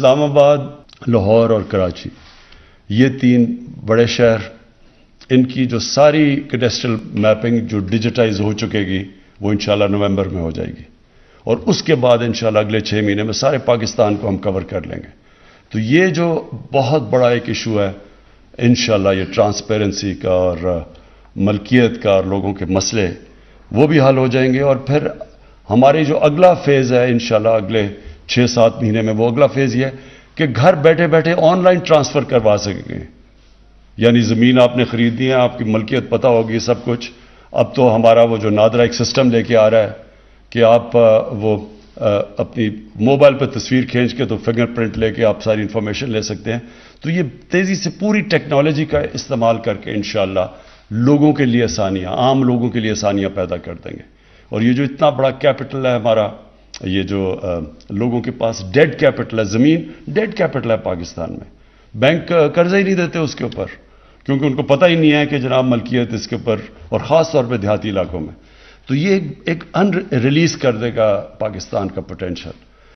इस्लामाबाद लाहौर और कराची ये तीन बड़े शहर इनकी जो सारी कैडेस्ट्रल मैपिंग जो डिजिटाइज हो चुकेगी वो इंशाल्लाह नवंबर में हो जाएगी और उसके बाद इंशाल्लाह अगले छः महीने में सारे पाकिस्तान को हम कवर कर लेंगे तो ये जो बहुत बड़ा एक इशू है इंशाल्लाह ये ट्रांसपेरेंसी का और मलकियत का और लोगों के मसले वो भी हल हो जाएंगे और फिर हमारी जो अगला फेज़ है इन अगले छः सात महीने में वो अगला फेज ये कि घर बैठे बैठे ऑनलाइन ट्रांसफर करवा सकेंगे यानी ज़मीन आपने खरीदी है आपकी मलकियत पता होगी सब कुछ अब तो हमारा वो जो नादरा एक सिस्टम लेके आ रहा है कि आप वो अपनी मोबाइल पर तस्वीर खींच के तो फिंगरप्रिंट लेके आप सारी इंफॉर्मेशन ले सकते हैं तो ये तेज़ी से पूरी टेक्नोलॉजी का इस्तेमाल करके इन लोगों के लिए आसानियाँ आम लोगों के लिए आसानियां पैदा कर देंगे और ये जो इतना बड़ा कैपिटल है हमारा ये जो आ, लोगों के पास डेड कैपिटल है ज़मीन डेड कैपिटल है पाकिस्तान में बैंक कर्जा ही नहीं देते उसके ऊपर क्योंकि उनको पता ही नहीं है कि जनाब मलकियत इसके ऊपर और ख़ास तौर पर देहाती इलाकों में तो ये एक अन रिलीज़ कर देगा पाकिस्तान का पोटेंशियल